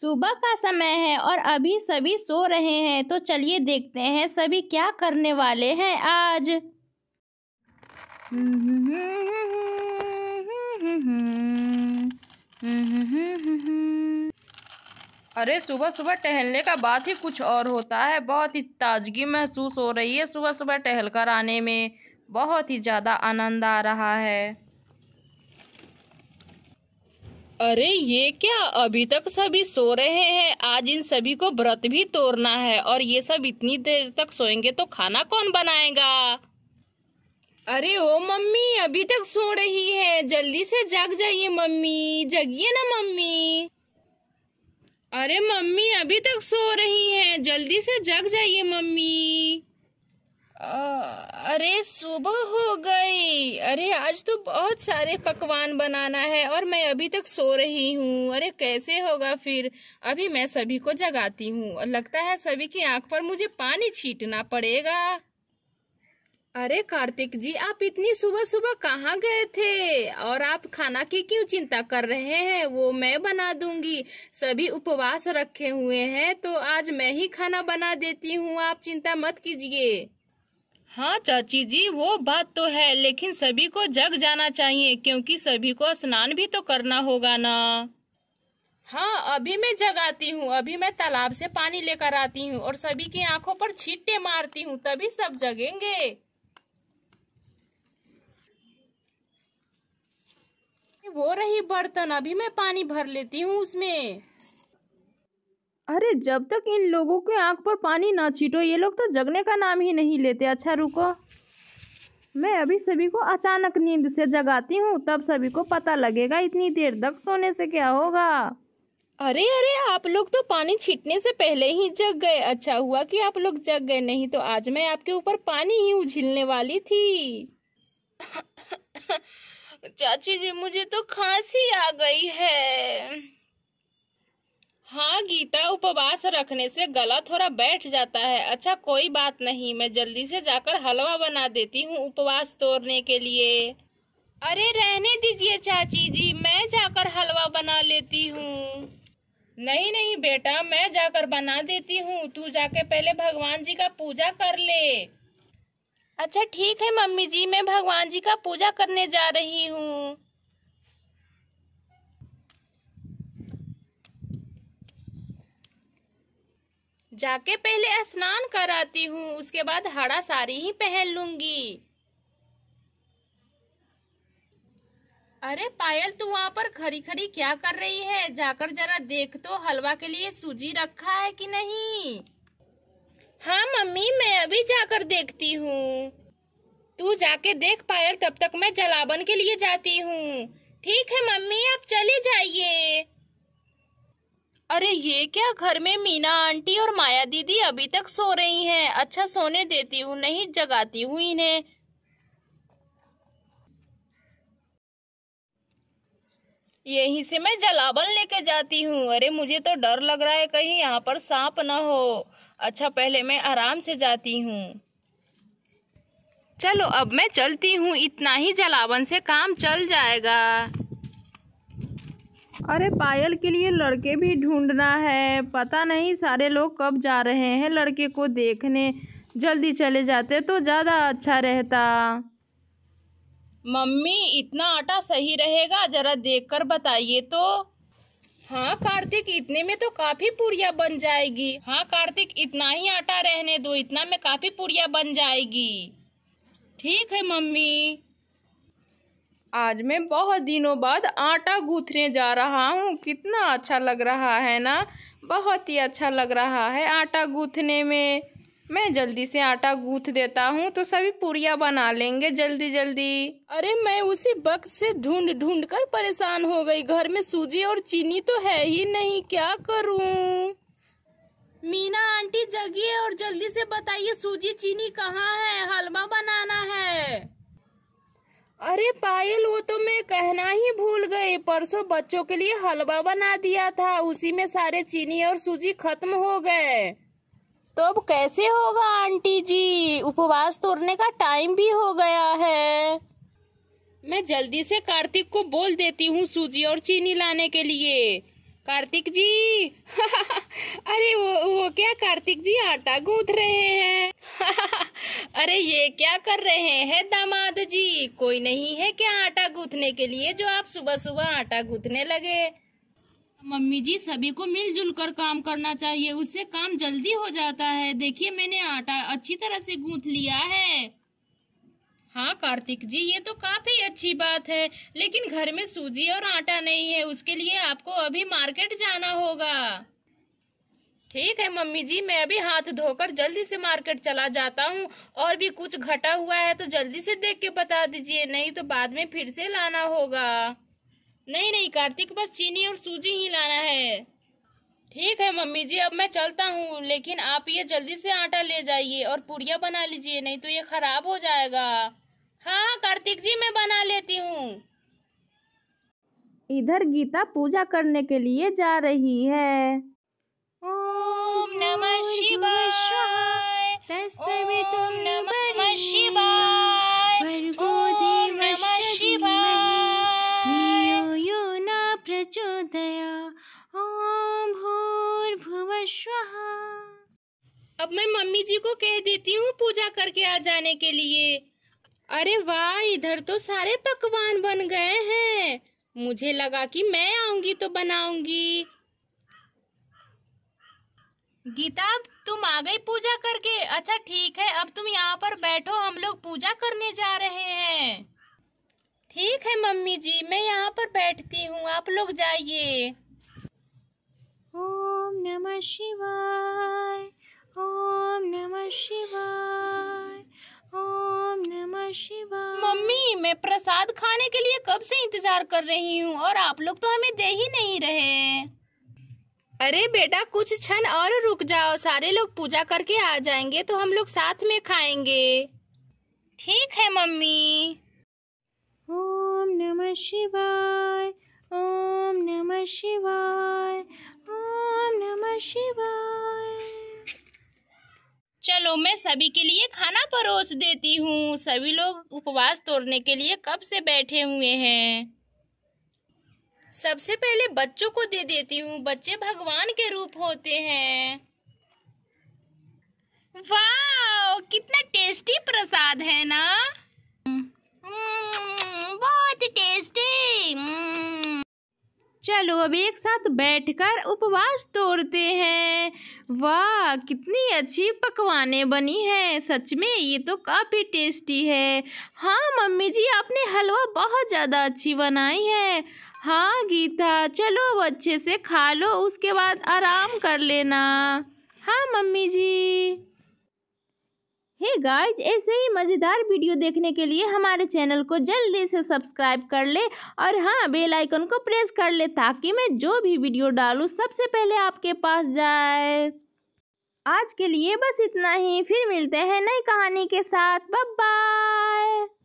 सुबह का समय है और अभी सभी सो रहे हैं तो चलिए देखते हैं सभी क्या करने वाले हैं आज अरे सुबह सुबह टहलने का बात ही कुछ और होता है बहुत ही ताजगी महसूस हो रही है सुबह सुबह टहलकर आने में बहुत ही ज़्यादा आनंद आ रहा है अरे ये क्या अभी तक सभी सो रहे हैं आज इन सभी को व्रत भी तोड़ना है और ये सब इतनी देर तक सोएंगे तो खाना कौन बनाएगा अरे ओ मम्मी अभी तक सो रही है जल्दी से जग जाइए मम्मी जगिए ना मम्मी अरे मम्मी अभी तक सो रही है जल्दी से जग जाइए मम्मी अरे सुबह हो गई अरे आज तो बहुत सारे पकवान बनाना है और मैं अभी तक सो रही हूँ अरे कैसे होगा फिर अभी मैं सभी को जगाती हूँ और लगता है सभी की आंख पर मुझे पानी छीटना पड़ेगा अरे कार्तिक जी आप इतनी सुबह सुबह कहाँ गए थे और आप खाना की क्यों चिंता कर रहे हैं वो मैं बना दूंगी सभी उपवास रखे हुए हैं तो आज मैं ही खाना बना देती हूँ आप चिंता मत कीजिए हाँ चाची जी वो बात तो है लेकिन सभी को जग जाना चाहिए क्योंकि सभी को स्नान भी तो करना होगा ना हाँ अभी मैं आती हूँ अभी मैं तालाब से पानी लेकर आती हूँ और सभी की आंखों पर छींटे मारती हूँ तभी सब जगेंगे वो रही बर्तन अभी मैं पानी भर लेती हूँ उसमें अरे जब तक इन लोगों के आंख पर पानी ना छीटो ये लोग तो जगने का नाम ही नहीं लेते अच्छा रुको मैं अभी सभी को अचानक नींद से जगाती हूँ तब सभी को पता लगेगा इतनी देर तक सोने से क्या होगा अरे अरे आप लोग तो पानी छीटने से पहले ही जग गए अच्छा हुआ कि आप लोग जग गए नहीं तो आज मैं आपके ऊपर पानी ही उछिलने वाली थी चाची जी मुझे तो खांसी आ गई है हाँ गीता उपवास रखने से गला थोड़ा बैठ जाता है अच्छा कोई बात नहीं मैं जल्दी से जाकर हलवा बना देती हूँ उपवास तोड़ने के लिए अरे रहने दीजिए चाची जी मैं जाकर हलवा बना लेती हूँ नहीं नहीं बेटा मैं जाकर बना देती हूँ तू जाके पहले भगवान जी का पूजा कर ले अच्छा ठीक है मम्मी जी मैं भगवान जी का पूजा करने जा रही हूँ जाके पहले स्नान कराती हूँ उसके बाद हरा साड़ी ही पहन लूंगी अरे पायल तू वहाँ पर खड़ी खड़ी क्या कर रही है जाकर जरा देख तो हलवा के लिए सूजी रखा है कि नहीं हाँ मम्मी मैं अभी जाकर देखती हूँ तू जाके देख पायल तब तक मैं जलावन के लिए जाती हूँ ठीक है मम्मी आप चले जाइए अरे ये क्या घर में मीना आंटी और माया दीदी अभी तक सो रही हैं अच्छा सोने देती हूँ नहीं जगाती हूँ इन्हें यहीं से मैं जलावन लेके जाती हूँ अरे मुझे तो डर लग रहा है कहीं यहाँ पर सांप ना हो अच्छा पहले मैं आराम से जाती हूँ चलो अब मैं चलती हूँ इतना ही जलावन से काम चल जाएगा अरे पायल के लिए लड़के भी ढूंढना है पता नहीं सारे लोग कब जा रहे हैं लड़के को देखने जल्दी चले जाते तो ज़्यादा अच्छा रहता मम्मी इतना आटा सही रहेगा ज़रा देखकर बताइए तो हाँ कार्तिक इतने में तो काफ़ी पूड़िया बन जाएगी हाँ कार्तिक इतना ही आटा रहने दो इतना में काफ़ी पूड़िया बन जाएगी ठीक है मम्मी आज मैं बहुत दिनों बाद आटा गूँथने जा रहा हूँ कितना अच्छा लग रहा है ना बहुत ही अच्छा लग रहा है आटा गूँथने में मैं जल्दी से आटा गूंथ देता हूँ तो सभी पूड़िया बना लेंगे जल्दी जल्दी अरे मैं उसी वक्त से ढूंढ ढूंढ कर परेशान हो गई घर में सूजी और चीनी तो है ही नहीं क्या करूँ मीना आंटी जगिए और जल्दी से बताइए सूजी चीनी कहाँ है हलवा बनाना है अरे पायल वो तो मैं कहना ही भूल गई परसों बच्चों के लिए हलवा बना दिया था उसी में सारे चीनी और सूजी खत्म हो गए तो अब कैसे होगा आंटी जी उपवास तोड़ने का टाइम भी हो गया है मैं जल्दी से कार्तिक को बोल देती हूँ सूजी और चीनी लाने के लिए कार्तिक जी अरे वो वो क्या कार्तिक जी आटा गूंथ रहे हैं अरे ये क्या कर रहे हैं दामाद जी कोई नहीं है क्या आटा गूंथने के लिए जो आप सुबह सुबह आटा गूंथने लगे मम्मी जी सभी को मिलजुल कर काम करना चाहिए उससे काम जल्दी हो जाता है देखिए मैंने आटा अच्छी तरह से गूंथ लिया है हाँ कार्तिक जी ये तो काफी अच्छी बात है लेकिन घर में सूजी और आटा नहीं है उसके लिए आपको अभी मार्केट जाना होगा ठीक है मम्मी जी मैं अभी हाथ धोकर जल्दी से मार्केट चला जाता हूँ और भी कुछ घटा हुआ है तो जल्दी से देख के बता दीजिए नहीं तो बाद में फिर से लाना होगा नहीं नहीं कार्तिक बस चीनी और सूजी ही लाना है ठीक है मम्मी जी अब मैं चलता हूँ लेकिन आप ये जल्दी से आटा ले जाइए और पूड़िया बना लीजिए नहीं तो ये खराब हो जाएगा हाँ कार्तिक जी मैं बना लेती हूँ इधर गीता पूजा करने के लिए जा रही है ओम नमः शिवाय ओम शिवाय ओम नमः शिवाय अब मैं मम्मी जी को कह देती हूँ पूजा करके आ जाने के लिए अरे वाह इधर तो सारे पकवान बन गए हैं मुझे लगा कि मैं आऊंगी तो बनाऊंगी गीता तुम आ गई पूजा करके अच्छा ठीक है अब तुम यहाँ पर बैठो हम लोग पूजा करने जा रहे हैं ठीक है मम्मी जी मैं यहाँ पर बैठती हूँ आप लोग जाइए ओम नमः शिवाय ओम नमः शिवाय मैं प्रसाद खाने के लिए कब से इंतजार कर रही हूँ और आप लोग तो हमें दे ही नहीं रहे अरे बेटा कुछ क्षण और रुक जाओ सारे लोग पूजा करके आ जाएंगे तो हम लोग साथ में खाएंगे ठीक है मम्मी ओम नमः शिवाय ओम नमः शिवाय ओम नमः शिवाय चलो मैं सभी के लिए खाना परोस देती हूँ सभी लोग उपवास तोड़ने के लिए कब से बैठे हुए हैं सबसे पहले बच्चों को दे देती हूँ बच्चे भगवान के रूप होते हैं वाह कितना टेस्टी प्रसाद है ना चलो अब एक साथ बैठकर उपवास तोड़ते हैं वाह कितनी अच्छी पकवाने बनी है सच में ये तो काफ़ी टेस्टी है हाँ मम्मी जी आपने हलवा बहुत ज़्यादा अच्छी बनाई है हाँ गीता चलो अब अच्छे से खा लो उसके बाद आराम कर लेना हाँ मम्मी जी हे गाइज ऐसे ही मज़ेदार वीडियो देखने के लिए हमारे चैनल को जल्दी से सब्सक्राइब कर ले और हाँ बेल आइकन को प्रेस कर ले ताकि मैं जो भी वीडियो डालूँ सबसे पहले आपके पास जाए आज के लिए बस इतना ही फिर मिलते हैं नई कहानी के साथ बाय